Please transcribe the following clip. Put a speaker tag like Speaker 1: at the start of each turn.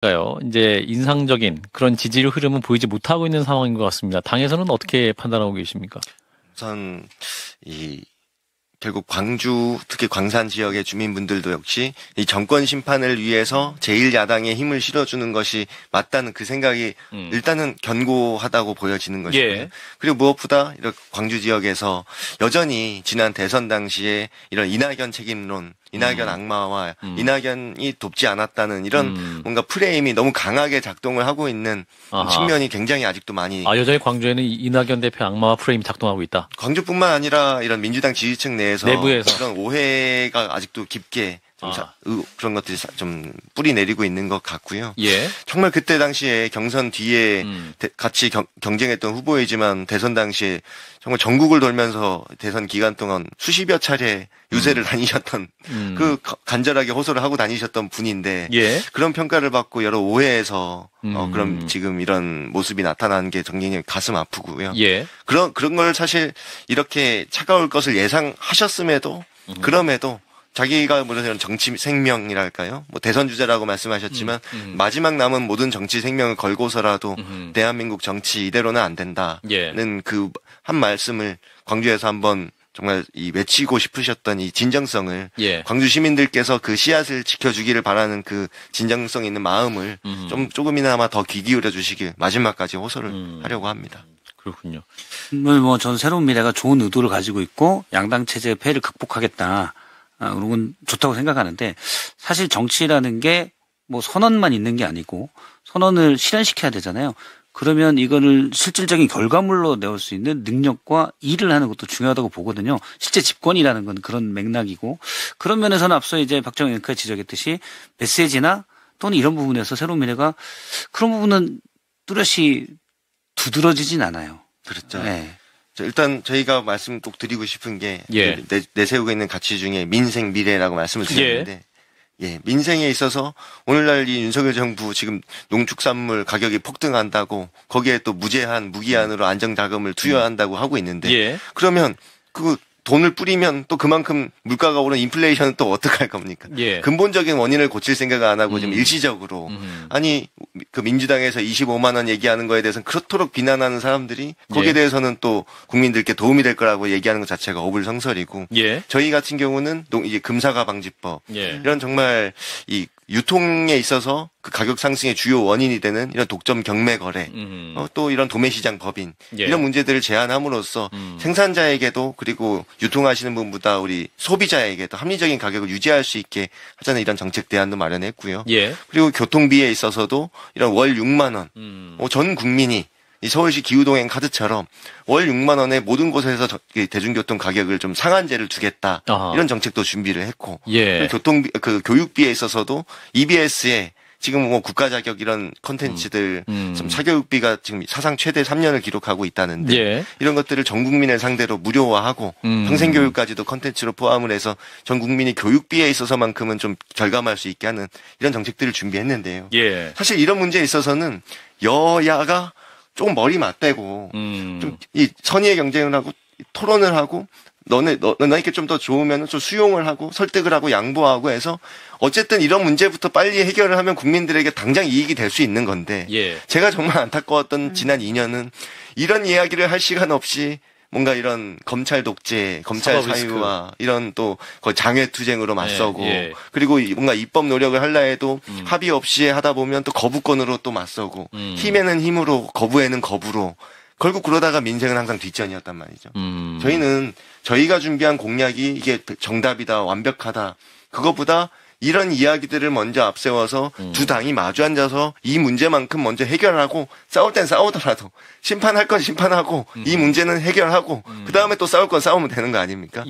Speaker 1: 그러니까요. 이제 인상적인 그런 지지율 흐름은 보이지 못하고 있는 상황인 것 같습니다. 당에서는 어떻게 판단하고 계십니까? 우선 이 결국 광주 특히 광산 지역의 주민분들도 역시 이 정권 심판을 위해서 제1야당의 힘을 실어주는 것이 맞다는 그 생각이 음. 일단은 견고하다고 보여지는 것이고요. 예. 그리고 무엇보다 이렇게 광주 지역에서 여전히 지난 대선 당시에 이런 이낙연 책임론 이낙연 음. 악마와 음. 이낙연이 돕지 않았다는 이런 음. 뭔가 프레임이 너무 강하게 작동을 하고 있는 아하. 측면이 굉장히 아직도 많이 아 여전히 광주에는 이낙연 대표 악마와 프레임이 작동하고 있다. 광주뿐만 아니라 이런 민주당 지지층 내에서 내부에서 그런 오해가 아직도 깊게 좀 아. 사, 그런 것들이 좀 뿌리 내리고 있는 것 같고요. 예. 정말 그때 당시에 경선 뒤에 음. 대, 같이 경, 경쟁했던 후보이지만 대선 당시에 정말 전국을 돌면서 대선 기간 동안 수십여 차례 유세를 음. 다니셨던 음. 그 간절하게 호소를 하고 다니셨던 분인데 예. 그런 평가를 받고 여러 오해에서 어, 음. 어, 그럼 지금 이런 모습이 나타나는 게 굉장히 가슴 아프고요. 예. 그런 그런 걸 사실 이렇게 차가울 것을 예상하셨음에도 음. 그럼에도 자기가 물론 정치 생명이랄까요? 뭐 대선 주제라고 말씀하셨지만 음, 음. 마지막 남은 모든 정치 생명을 걸고서라도 음, 음. 대한민국 정치 이대로는 안 된다는 예. 그한 말씀을 광주에서 한번 정말 이 외치고 싶으셨던 이 진정성을 예. 광주 시민들께서 그 씨앗을 지켜주기를 바라는 그 진정성 있는 마음을 음, 음. 좀 조금이나마 더 귀 기울여 주시길 마지막까지 호소를 하려고 합니다. 그렇군요. 오늘 뭐, 뭐전 새로운 미래가 좋은 의도를 가지고 있고 양당 체제의 폐를 극복하겠다. 아, 그런 건 좋다고 생각하는데 사실 정치라는 게 뭐 선언만 있는 게 아니고 선언을 실현시켜야 되잖아요. 그러면 이거를 실질적인 결과물로 내올 수 있는 능력과 일을 하는 것도 중요하다고 보거든요. 실제 집권이라는 건 그런 맥락이고 그런 면에서는 앞서 이제 박정희 앵커가 지적했듯이 메시지나 또는 이런 부분에서 새로운 미래가 그런 부분은 뚜렷이 두드러지진 않아요. 그렇죠. 네. 일단 저희가 말씀 꼭 드리고 싶은 게 예. 그 내, 내세우고 있는 가치 중에 민생 미래라고 말씀을 예. 드렸는데 예. 예. 민생에 있어서 오늘날 이 윤석열 정부 지금 농축산물 가격이 폭등한다고 거기에 또 무제한 무기한으로 음. 안정자금을 투여한다고 하고 있는데 예. 그러면 그 돈을 뿌리면 또 그만큼 물가가 오른 인플레이션은 또어떡할 겁니까? 예. 근본적인 원인을 고칠 생각을 안 하고 음. 지금 일시적으로 음. 아니 그 민주당에서 25만 원 얘기하는 거에 대해서는 그렇도록 비난하는 사람들이 거기에 예. 대해서는 또 국민들께 도움이 될 거라고 얘기하는 것 자체가 어불성설이고 예. 저희 같은 경우는 이제 금사가 방지법 예. 이런 정말 이 유통에 있어서 그 가격 상승의 주요 원인이 되는 이런 독점 경매 거래, 음. 어, 또 이런 도매 시장 법인 예. 이런 문제들을 제한함으로써 음. 생산자에게도 그리고 유통하시는 분보다 우리 소비자에게도 합리적인 가격을 유지할 수 있게 하자는 이런 정책 대안도 마련했고요. 예. 그리고 교통비에 있어서도 이런 월 6만 원, 음. 어, 전 국민이 이 서울시 기후동행 카드처럼 월 6만 원에 모든 곳에서 대중교통 가격을 좀 상한제를 두겠다 아하. 이런 정책도 준비를 했고 예. 교통 그 교육비에 있어서도 EBS에 지금 뭐 국가 자격 이런 컨텐츠들 음. 음. 사교육비가 지금 사상 최대 3년을 기록하고 있다는데 예. 이런 것들을 전 국민을 상대로 무료화하고 음. 평생 교육까지도 컨텐츠로 포함을 해서 전 국민이 교육비에 있어서만큼은 좀 절감할 수 있게 하는 이런 정책들을 준비했는데요. 예. 사실 이런 문제에 있어서는 여야가 조금 머리 맞대고 음. 좀이 선의의 경쟁을 하고 토론을 하고 너네 너, 너에게 좀 더 좋으면 좀 수용을 하고 설득을 하고 양보하고 해서 어쨌든 이런 문제부터 빨리 해결을 하면 국민들에게 당장 이익이 될 수 있는 건데 예. 제가 정말 안타까웠던 음. 지난 2년은 이런 이야기를 할 시간 없이 뭔가 이런 검찰 독재, 검찰 사유와 이런 또 거의 장외 투쟁으로 예, 맞서고 예, 예. 그리고 뭔가 입법 노력을 할라 해도 음. 합의 없이 하다 보면 또 거부권으로 또 맞서고 음. 힘에는 힘으로 거부에는 거부로 결국 그러다가 민생은 항상 뒷전이었단 말이죠. 음. 저희는 저희가 준비한 공약이 이게 정답이다, 완벽하다. 그것보다 이런 이야기들을 먼저 앞세워서 음. 두 당이 마주 앉아서 이 문제만큼 먼저 해결하고 싸울 땐 싸우더라도 심판할 건 심판하고 음. 이 문제는 해결하고 음. 그 다음에 또 싸울 건 싸우면 되는 거 아닙니까? 예.